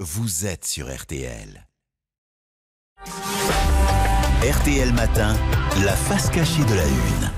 Vous êtes sur RTL. RTL Matin, la face cachée de la Une.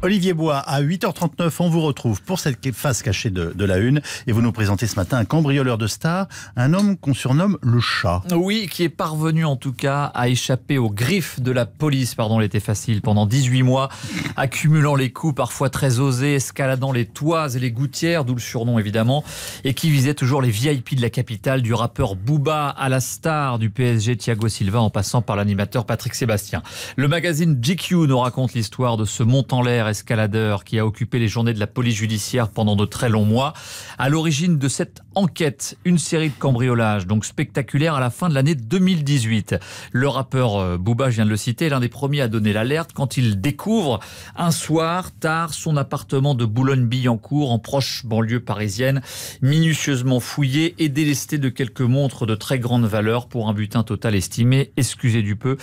Olivier Bois, à 8h39, on vous retrouve pour cette face cachée de, la une. Et vous nous présentez ce matin un cambrioleur de star, un homme qu'on surnomme le chat. Oui, qui est parvenu en tout cas à échapper aux griffes de la police, pardon, l'été facile, pendant 18 mois, accumulant les coups parfois très osés, escaladant les toises et les gouttières, d'où le surnom évidemment, et qui visait toujours les VIP de la capitale, du rappeur Booba à la star du PSG Thiago Silva en passant par l'animateur Patrick Sébastien. Le magazine GQ nous raconte l'histoire de ce montant l'air escaladeur qui a occupé les journées de la police judiciaire pendant de très longs mois. À l'origine de cette enquête, une série de cambriolages, donc spectaculaires à la fin de l'année 2018. Le rappeur euh, Booba, je viens de le citer, est l'un des premiers à donner l'alerte quand il découvre un soir tard son appartement de Boulogne-Billancourt en proche banlieue parisienne, minutieusement fouillé et délesté de quelques montres de très grande valeur pour un butin total estimé, excusez du peu,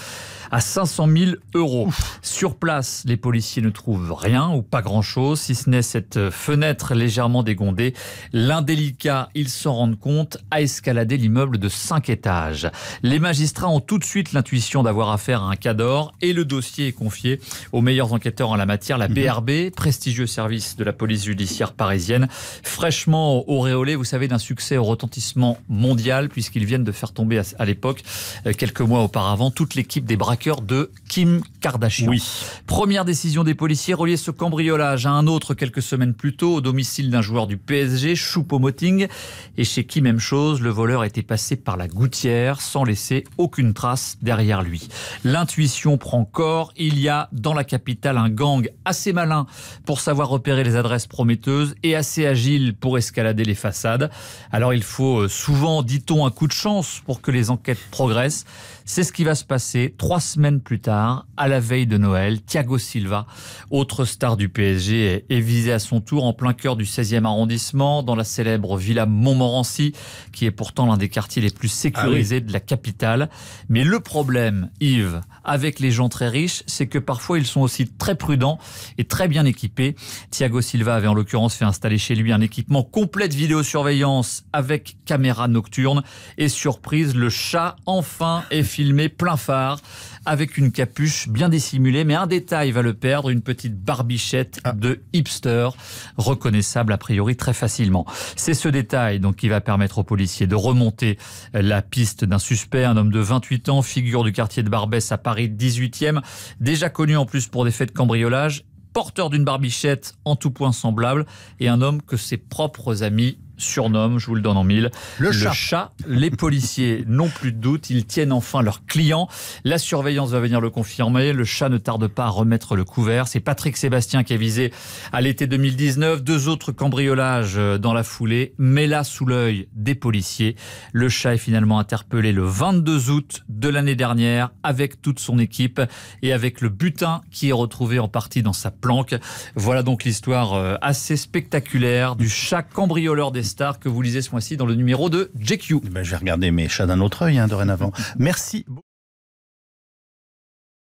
à 500 000 euros. Sur place, les policiers ne trouvent rien ou pas grand-chose, si ce n'est cette fenêtre légèrement dégondée. L'indélicat, ils s'en rendent compte, a escaladé l'immeuble de cinq étages. Les magistrats ont tout de suite l'intuition d'avoir affaire à un cas d'or et le dossier est confié aux meilleurs enquêteurs en la matière, la BRB, mhm. prestigieux service de la police judiciaire parisienne, fraîchement auréolé, vous savez, d'un succès au retentissement mondial, puisqu'ils viennent de faire tomber à l'époque, euh, quelques mois auparavant, toute l'équipe des braqueurs de Kim oui. Première décision des policiers relier ce cambriolage à un autre quelques semaines plus tôt au domicile d'un joueur du PSG, Choupo-Moting, et chez qui même chose, le voleur était passé par la gouttière sans laisser aucune trace derrière lui. L'intuition prend corps, il y a dans la capitale un gang assez malin pour savoir repérer les adresses prometteuses et assez agile pour escalader les façades. Alors il faut euh, souvent, dit-on, un coup de chance pour que les enquêtes progressent. C'est ce qui va se passer trois semaines plus tard à la la veille de Noël, Thiago Silva, autre star du PSG, est visé à son tour en plein cœur du 16e arrondissement, dans la célèbre villa Montmorency, qui est pourtant l'un des quartiers les plus sécurisés ah de la capitale. Mais le problème, Yves, avec les gens très riches, c'est que parfois ils sont aussi très prudents et très bien équipés. Thiago Silva avait en l'occurrence fait installer chez lui un équipement complet de vidéosurveillance avec caméra nocturne et surprise, le chat enfin est filmé plein phare avec une capuche bien dissimulée, mais un détail va le perdre, une petite barbichette ah. de hipster, reconnaissable a priori très facilement. C'est ce détail donc qui va permettre aux policiers de remonter la piste d'un suspect, un homme de 28 ans, figure du quartier de Barbès à Paris 18e, déjà connu en plus pour des faits de cambriolage porteur d'une barbichette en tout point semblable et un homme que ses propres amis surnomme, je vous le donne en mille, le, chat. Les policiers n'ont plus de doute, ils tiennent enfin leur client La surveillance va venir le confirmer, le chat ne tarde pas à remettre le couvert. C'est Patrick Sébastien qui est visé à l'été 2019, deux autres cambriolages euh, dans la foulée, mais là sous l'œil des policiers. Le chat est finalement interpellé le 22 août de l'année dernière avec toute son équipe et avec le butin qui est retrouvé en partie dans sa planque. Voilà donc l'histoire euh, assez spectaculaire du chat cambrioleur des stars que vous lisez ce mois-ci dans le numéro de GQ. Eh ben, je vais regarder mes chats d'un autre œil hein, dorénavant. Merci.